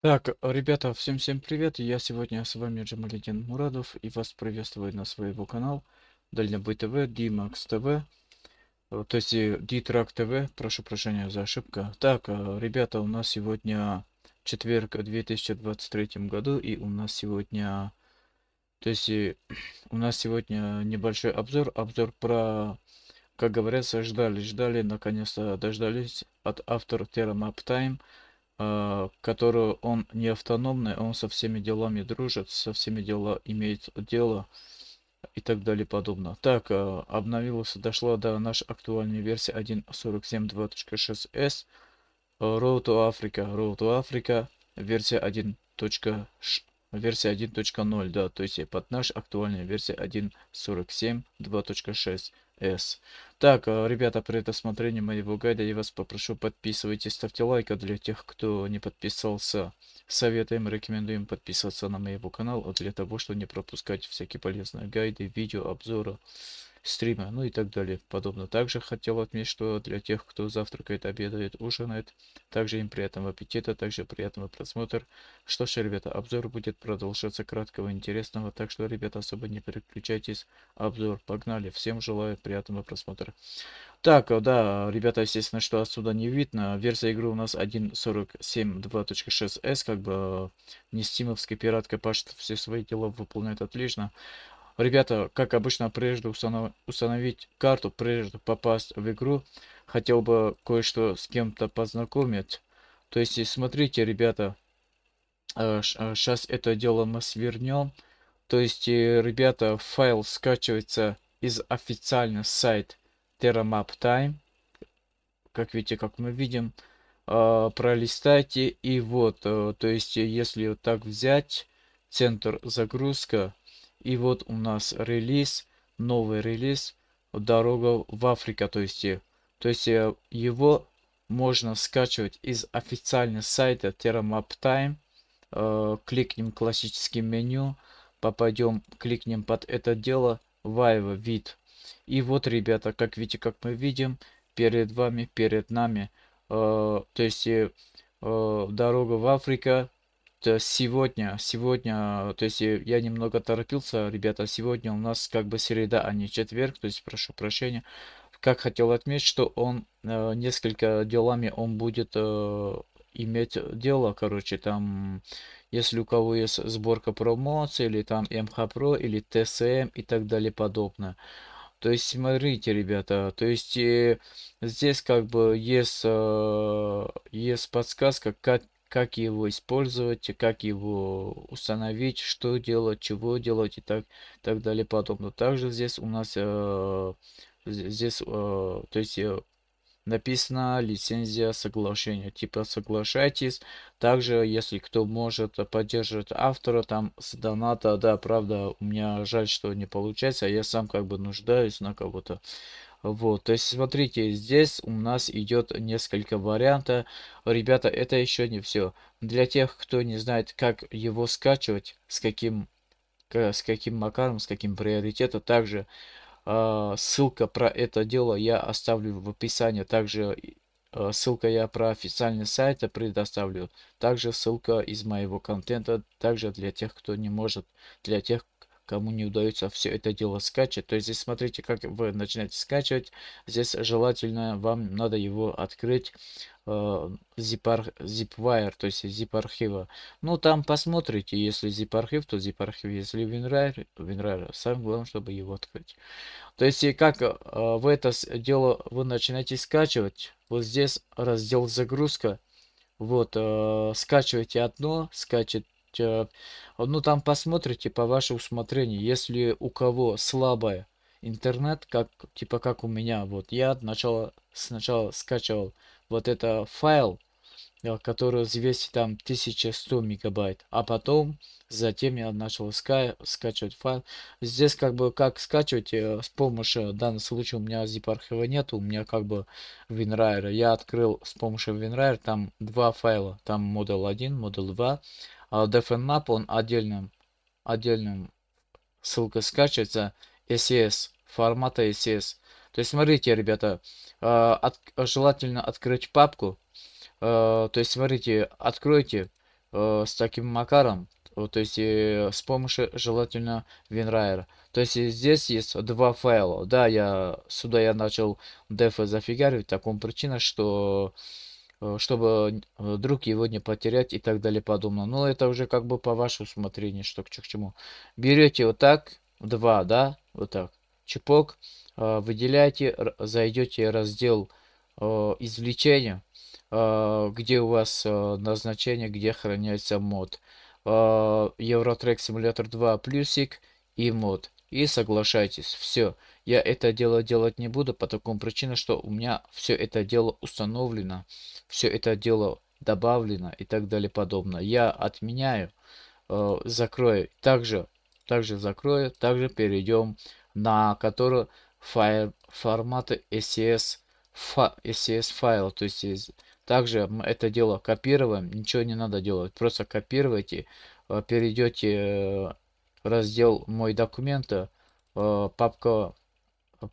Так, ребята, всем-всем привет, я сегодня с вами Джамалидин Мурадов и вас приветствую на своего канал Дальнобой ТВ, Димакс ТВ, э, то есть э, Дитрак ТВ, прошу прощения за ошибку. Так, э, ребята, у нас сегодня четверг 2023 году и у нас сегодня, то есть у нас сегодня небольшой обзор, обзор про, как говорится, ждали, ждали, наконец-то дождались от автора Terra Map Time. Э, которую он не автономный, он со всеми делами дружит, со всеми дела имеет дело и так далее подобно Так, э, обновилась, дошла до нашей актуальной версии 1.47.2.6s э, Road to Africa, Road to Africa, версия 1.6 версия 1.0, да, то есть под наш актуальная версия 1.47.2.6s. Так, э, ребята, при досмотрении моего гайда я вас попрошу подписывайтесь, ставьте лайк, а для тех, кто не подписался, советуем, рекомендуем подписываться на моего канал, для того, чтобы не пропускать всякие полезные гайды, видео, обзоры стрима, ну и так далее. Подобно также хотел отметить, что для тех, кто завтракает, обедает, ужинает, также им приятного аппетита, также приятного просмотра. Что ж, ребята, обзор будет продолжаться краткого и интересного, так что, ребята, особо не переключайтесь. Обзор, погнали. Всем желаю приятного просмотра. Так, э, да, ребята, естественно, что отсюда не видно. Версия игры у нас 14726 s как бы э, не стимовский пиратка копашет все свои дела, выполняет отлично. Ребята, как обычно, прежде установ... установить карту, прежде попасть в игру, хотел бы кое-что с кем-то познакомить. То есть, смотрите, ребята, сейчас э, э, это дело мы свернем. То есть, ребята, файл скачивается из официального сайта Terramap Time. Как видите, как мы видим, э, пролистайте. И вот, то есть, если вот так взять, центр загрузка, и вот у нас релиз, новый релиз «Дорога в Африка, то есть, э, то есть э, его можно скачивать из официального сайта Time. Э, кликнем классическим меню, попадем, кликнем под это дело Вайва вид. И вот, ребята, как видите, как мы видим, перед вами, перед нами, э, то есть э, дорога в Африка, сегодня, сегодня, то есть э, я немного торопился, ребята, сегодня у нас как бы среда, а не четверг, то есть прошу прощения. Как хотел отметить, что он э, несколько делами он будет э, иметь дело, короче, там, если у кого есть сборка промоции, или там МХПРО, или ТСМ и так далее подобное. То есть смотрите, ребята, то есть э, здесь как бы есть, э, есть подсказка, как, как его использовать, как его установить, что делать, чего делать и так, так далее подобно. Также здесь у нас э, здесь, э, то есть э, написано лицензия соглашения. Типа соглашайтесь. Также, если кто может э, поддерживать автора, там с доната, да, правда, у меня жаль, что не получается. а Я сам как бы нуждаюсь на кого-то. Вот, то есть смотрите, здесь у нас идет несколько вариантов. Ребята, это еще не все. Для тех, кто не знает, как его скачивать, с каким, с каким макаром, с каким приоритетом, также э, ссылка про это дело я оставлю в описании. Также э, ссылка я про официальный сайт предоставлю. Также ссылка из моего контента, также для тех, кто не может, для тех, кому не удается все это дело скачать. То есть здесь смотрите, как вы начинаете скачивать. Здесь желательно вам надо его открыть э, zip, zipwire, то есть zip архива. Ну там посмотрите, если zip архив, то zip архив, если WinRAR, WinRAR. Самое главное, чтобы его открыть. То есть и как э, вы это дело вы начинаете скачивать, вот здесь раздел загрузка, вот э, скачиваете одно, скачет Э, ну там посмотрите по вашему усмотрению, если у кого слабая интернет, как типа как у меня, вот я начала, сначала скачивал вот это файл, э, который взвесит там 1100 мегабайт, а потом затем я начал ска скачивать файл. Здесь как бы как скачивать э, с помощью, в данном случае у меня zip архива нет, у меня как бы WinRAR. Я открыл с помощью WinRAR там два файла, там модуль 1, модуль 2, а DFNMAP, он отдельным, отдельным ссылкой скачивается, SES, e формата SES. E то есть смотрите, ребята, э, от, желательно открыть папку. Э, то есть смотрите, откройте э, с таким макаром, то есть с помощью желательно WinRAR. То есть здесь есть два файла. Да, я сюда я начал деф зафигаривать, таком причина, что Э, чтобы э, друг его не потерять и так далее подобное. Но это уже как бы по вашему усмотрению, что к чему. Берете вот так, два, да, вот так, чипок э, выделяете, зайдете в раздел извлечения, где у вас назначение, где хранится мод. Eurotrack Simulator 2 плюсик и мод. И соглашайтесь, все, я это дело делать не буду по такому причине, что у меня все это дело установлено, все это дело добавлено и так далее подобное. Я отменяю, э, закрою, также, также закрою, также перейдем на который файл, форматы SES, фа, SES файла, то есть также мы это дело копируем, ничего не надо делать, просто копируйте, э, перейдете э, раздел мой документы», э, папка,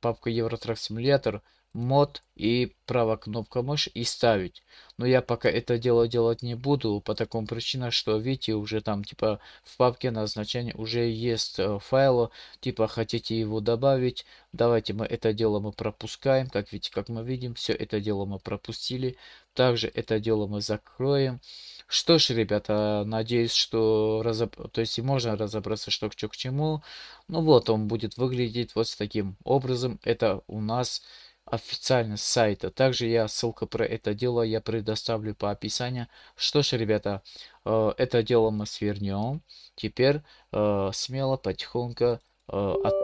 папка «Евротрак Симулятор», мод и правая кнопка мыши и ставить. Но я пока это дело делать не буду по такому причине, что видите, уже там типа в папке назначения уже есть э, файл, типа хотите его добавить, давайте мы это дело мы пропускаем, как видите, как мы видим, все это дело мы пропустили, также это дело мы закроем. Что ж, ребята, надеюсь, что разоб... то есть можно разобраться, что к чему. Ну вот, он будет выглядеть вот с таким образом. Это у нас официально с сайта. Также я ссылка про это дело я предоставлю по описанию. Что ж, ребята, э, это дело мы свернем. Теперь э, смело, потихоньку э, от,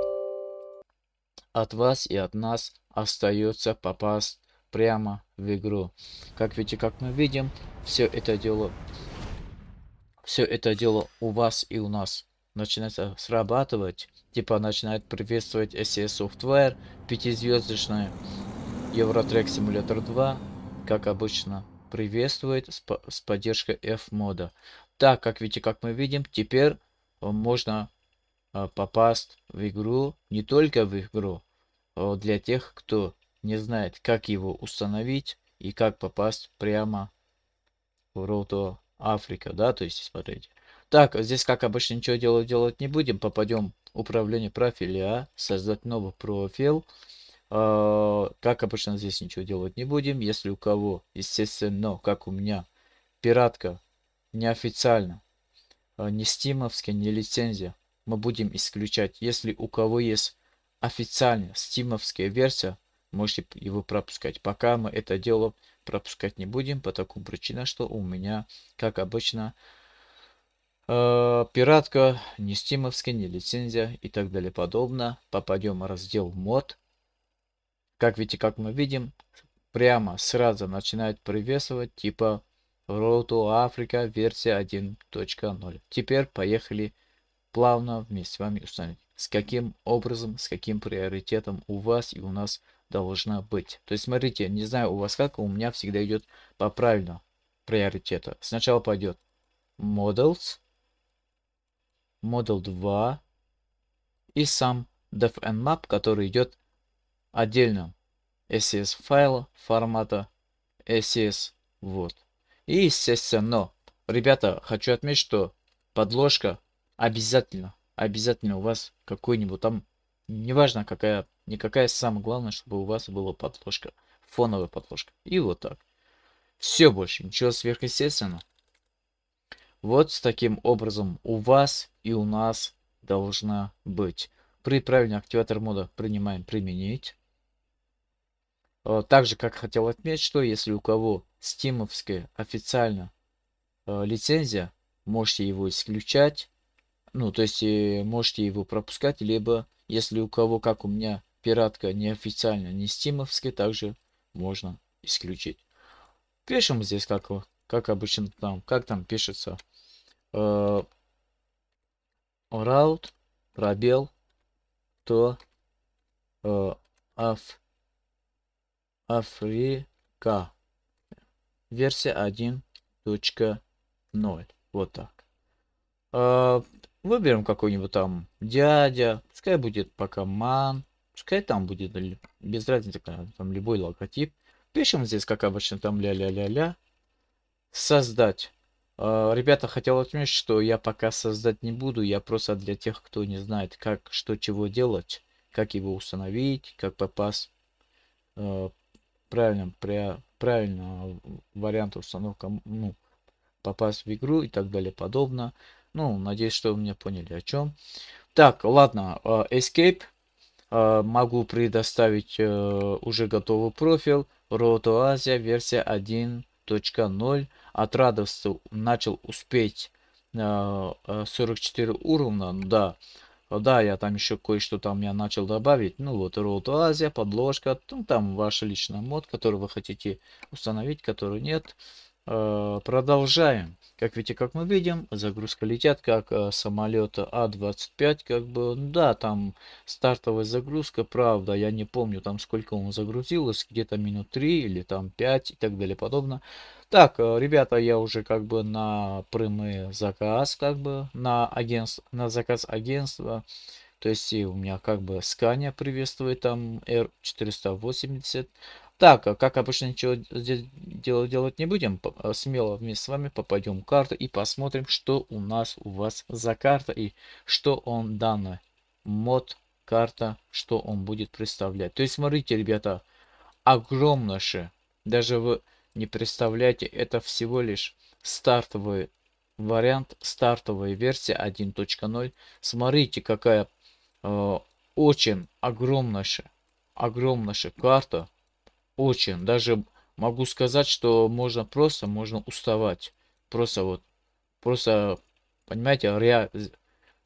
от вас и от нас остается попасть прямо в игру. Как видите, как мы видим, все это дело, все это дело у вас и у нас начинает а, срабатывать, типа начинает приветствовать SES e Software, пятизвездочная Eurotrack Simulator 2, как обычно, приветствует с, по с поддержкой F-мода. Так, как видите, как мы видим, теперь а, можно э, попасть в игру, не только в игру, э, для тех, кто не знает, как его установить и как попасть прямо в Roto Африка, да, то есть, смотрите. Так, а здесь как обычно ничего делать, делать не будем. Попадем в управление профиля, а? создать новый профиль. А, как обычно здесь ничего делать не будем. Если у кого, естественно, как у меня, пиратка неофициально, не стимовская, не лицензия, мы будем исключать. Если у кого есть официальная стимовская версия, можете его пропускать. Пока мы это дело пропускать не будем, по такому причине, что у меня, как обычно, Э, пиратка, не нестимовская, не лицензия и так далее подобное. Попадем в раздел мод. Как видите, как мы видим, прямо сразу начинает приветствовать типа Roto Africa версия 1.0. Теперь поехали плавно вместе с вами установить, с каким образом, с каким приоритетом у вас и у нас должна быть. То есть смотрите, не знаю у вас как, у меня всегда идет по правильному приоритета. Сначала пойдет Models, Model 2 и сам DevNMAP, который идет отдельно SES e файл формата SES e вот. И естественно, ребята, хочу отметить, что подложка обязательно, обязательно у вас какой-нибудь там, неважно какая, никакая, самое главное, чтобы у вас была подложка, фоновая подложка. И вот так. Все больше, ничего сверхъестественного. Вот с таким образом у вас и у нас должна быть. При правильном активатор мода принимаем применить. Э, также, как хотел отметить, что если у кого стимовская официально э, лицензия, можете его исключать. Ну, то есть э, можете его пропускать, либо если у кого, как у меня, пиратка неофициально, не стимовская, также можно исключить. Пишем здесь, как, как обычно там, как там пишется route, пробел, то э, аф, Африка. Версия 1.0. Вот так. Э, выберем какой-нибудь там дядя. Пускай будет пока ман. Пускай там будет без разницы, там любой логотип. Пишем здесь, как обычно, там ля-ля-ля-ля. Создать а, ребята, хотел отметить, что я пока создать не буду, я просто для тех, кто не знает, как, что, чего делать, как его установить, как попасть э, правильно, при, правильно а, вариант установка, ну, попасть в игру и так далее подобное. Ну, надеюсь, что вы меня поняли о чем. Так, ладно, Escape. Могу предоставить э, уже готовый профиль, Roto Asia версия 1 от Отрадовцев начал успеть 44 э, э, уровня, ну да. Да, я там еще кое-что там я начал добавить. Ну вот, Road to Asia, подложка, ну, там ваша личная мод, который вы хотите установить, который нет. Э, продолжаем. Как видите, как мы видим, загрузка летят как э, самолета А-25. Как бы, ну да, там стартовая загрузка, правда, я не помню там сколько он загрузилось, где-то минут 3 или там 5 и так далее подобное. Так, э, ребята, я уже как бы на прямый заказ, как бы на агентство, на заказ агентства. То есть и у меня как бы Scania приветствует там R480, так, а как обычно, ничего делать, делать не будем. А, смело вместе с вами попадем в карту и посмотрим, что у нас у вас за карта и что он данный мод карта, что он будет представлять. То есть, смотрите, ребята, огромнейший. Даже вы не представляете, это всего лишь стартовый вариант, стартовая версия 1.0. Смотрите, какая э, очень огромнейшая, огромнейшая карта очень. Даже могу сказать, что можно просто, можно уставать. Просто вот, просто, понимаете, ре...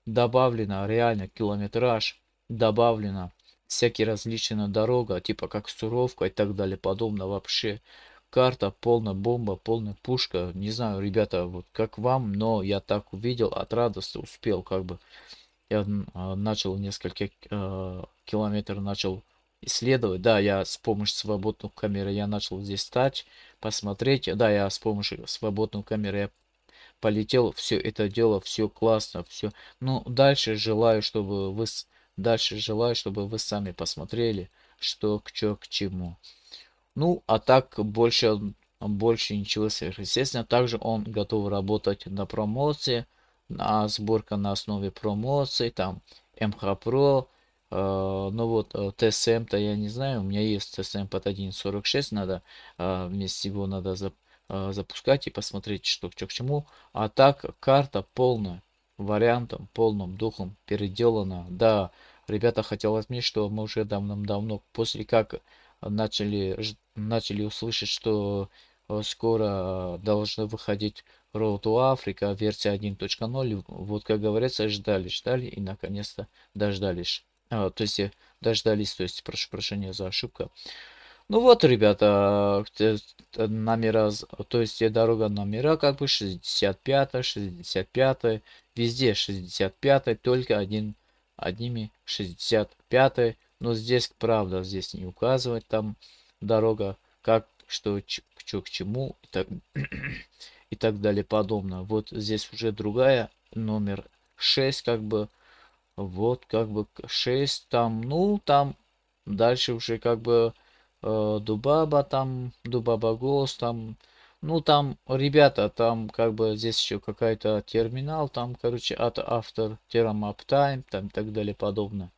добавлено реально километраж, добавлено всякие различные дорога, типа как Суровка и так далее, подобное вообще. Карта полная бомба, полная пушка. Не знаю, ребята, вот как вам, но я так увидел, от радости успел, как бы. Я а, начал несколько э, километров, начал исследовать. Да, я с помощью свободного камеры я начал здесь стать, посмотреть. Да, я с помощью свободного камеры я полетел. Все это дело, все классно, все. Ну, дальше желаю, чтобы вы... Дальше желаю, чтобы вы сами посмотрели, что к чё, к чему. Ну, а так больше, больше ничего сверхъестественно. Также он готов работать на промоции, на сборка на основе промоции, там МХ Про, а, но ну вот э, ТСМ-то я не знаю, у меня есть ТСМ под 1.46, надо а, вместе его надо а, запускать и посмотреть, что, что к чему. А так, карта полная, вариантом, полным духом переделана. Да, ребята, хотел отметить, что мы уже давным-давно, после как начали, начали услышать, что э, скоро должны выходить Road to Africa версия 1.0. Вот как говорится, ждали, ждали и наконец-то дождались. А, то есть э, дождались, то есть прошу прощения за ошибку. Ну вот, ребята, э, э, номера, то есть дорога номера как бы 65, 65, везде 65, только один, одними 65. Но здесь, правда, здесь не указывать там дорога, как, что, что к чему и так, и так далее подобное. Вот здесь уже другая, номер 6 как бы вот как бы 6 там, ну там дальше уже как бы э, Дубаба там, Дубаба голос там. Ну там, ребята, там как бы здесь еще какая-то терминал, там, короче, от автор, терам аптайм, там и так далее подобное.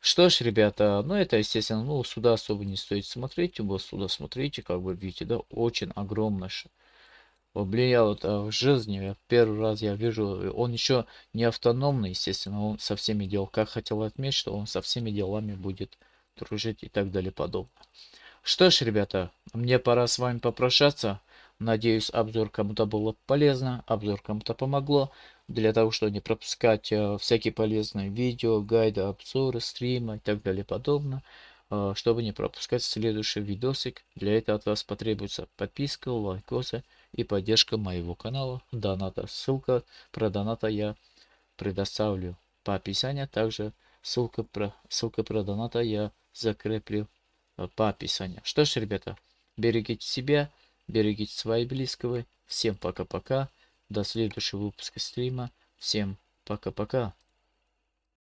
Что ж, ребята, ну это, естественно, ну сюда особо не стоит смотреть, его сюда смотрите, как бы видите, да, очень огромное Блин, я вот э, в жизни. Первый раз я вижу, э, он еще не автономный, естественно, он со всеми дел. Как хотел отметить, что он со всеми делами будет дружить и так далее подобное. Что ж, ребята, мне пора с вами попрощаться. Надеюсь, обзор кому-то было полезно, обзор кому-то помогло. Для того, чтобы не пропускать э, всякие полезные видео, гайды, обзоры, стримы и так далее подобное чтобы не пропускать следующий видосик. Для этого от вас потребуется подписка, лайкосы и поддержка моего канала доната. Ссылка про доната я предоставлю по описанию. Также ссылка про, ссылка про доната я закреплю э, по описанию. Что ж, ребята, берегите себя, берегите своих близкого. Всем пока-пока. До следующего выпуска стрима. Всем пока-пока.